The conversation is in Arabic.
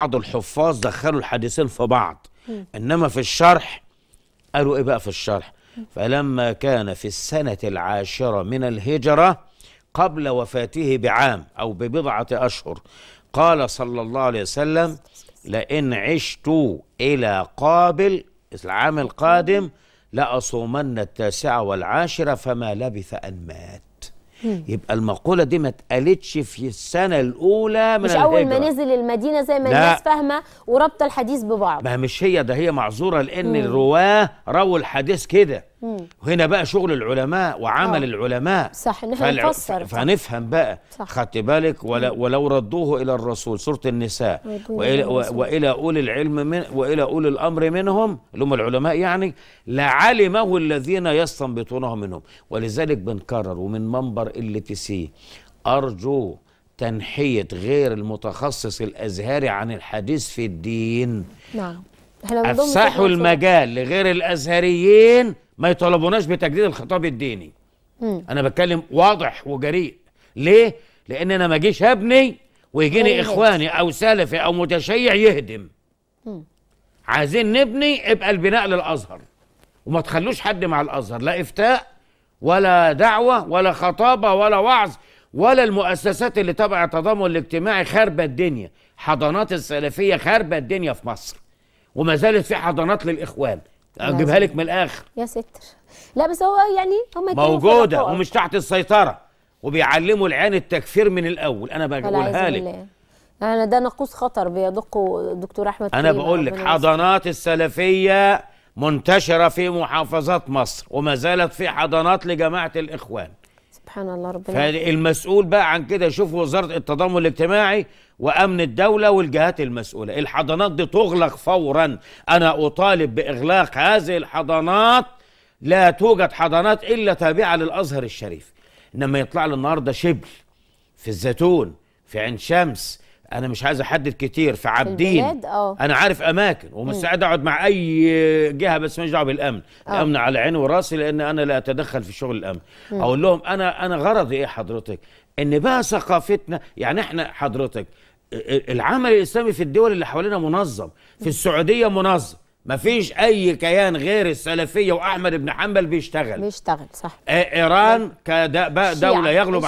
بعض الحفاظ دخلوا الحديثين في بعض انما في الشرح قالوا ايه بقى في الشرح فلما كان في السنة العاشرة من الهجرة قبل وفاته بعام أو ببضعة أشهر قال صلى الله عليه وسلم لئن عشت إلى قابل العام القادم لأصومن التاسعة والعاشرة فما لبث أن مات مم. يبقى المقوله دي ما اتقالتش في السنه الاولى من مش الهجرة. اول ما نزل المدينه زي ما لا. الناس فاهمه ورابطه الحديث ببعض ما مش هي ده هي معذوره لان الرواه رووا الحديث كده وهنا بقى شغل العلماء وعمل أوه. العلماء صح نفهم نفسر فنفهم بقى خدت بالك ولا ولو ردوه الى الرسول سوره النساء وإلى, والى اولي العلم من والى اولي الامر منهم اللي هم العلماء يعني لعلمه الذين يستنبطونه منهم ولذلك بنكرر ومن منبر ال تي سي ارجو تنحيه غير المتخصص الازهري عن الحديث في الدين نعم أفسحوا المجال لغير الأزهريين ما يطالبوناش بتجديد الخطاب الديني مم. أنا بتكلم واضح وجريء ليه؟ لأن أنا ما جيش أبني ويجيني إخواني أو سلفي أو متشيع يهدم مم. عايزين نبني ابقى البناء للأزهر وما تخلوش حد مع الأزهر لا إفتاء ولا دعوة ولا خطابة ولا وعظ ولا المؤسسات اللي تبع التضامن الاجتماعي خاربة الدنيا حضانات السلفية خاربة الدنيا في مصر وما زالت في حضانات للاخوان اجيبها لك من الاخر يا ستر لا بس هو يعني هم موجوده ومش تحت السيطره وبيعلموا العيان التكفير من الاول انا بقولها لك انا ده ناقوس خطر بيدقه دكتور احمد انا بقول لك حضانات السلفيه منتشره في محافظات مصر وما زالت في حضانات لجماعه الاخوان سبحان الله ربنا فالمسؤول بقى عن كده شوف وزاره التضامن الاجتماعي وامن الدوله والجهات المسؤوله الحضانات دي تغلق فورا انا اطالب باغلاق هذه الحضانات لا توجد حضانات الا تابعه للازهر الشريف انما يطلع لي النهارده شبل في الزيتون في عين شمس انا مش عايز احدد كتير في عابدين آه. انا عارف اماكن ومستعد اقعد مع اي جهه بس ماليش دعوه بالامن آه. الامن على عيني وراسي لان انا لا اتدخل في شغل الامن م. اقول لهم انا انا غرضي ايه حضرتك ان بقى ثقافتنا يعني احنا حضرتك العمل الاسلامي في الدول اللي حوالينا منظم في السعوديه منظم ما فيش اي كيان غير السلفيه واحمد بن حنبل بيشتغل بيشتغل صح ايران كدوله يغلب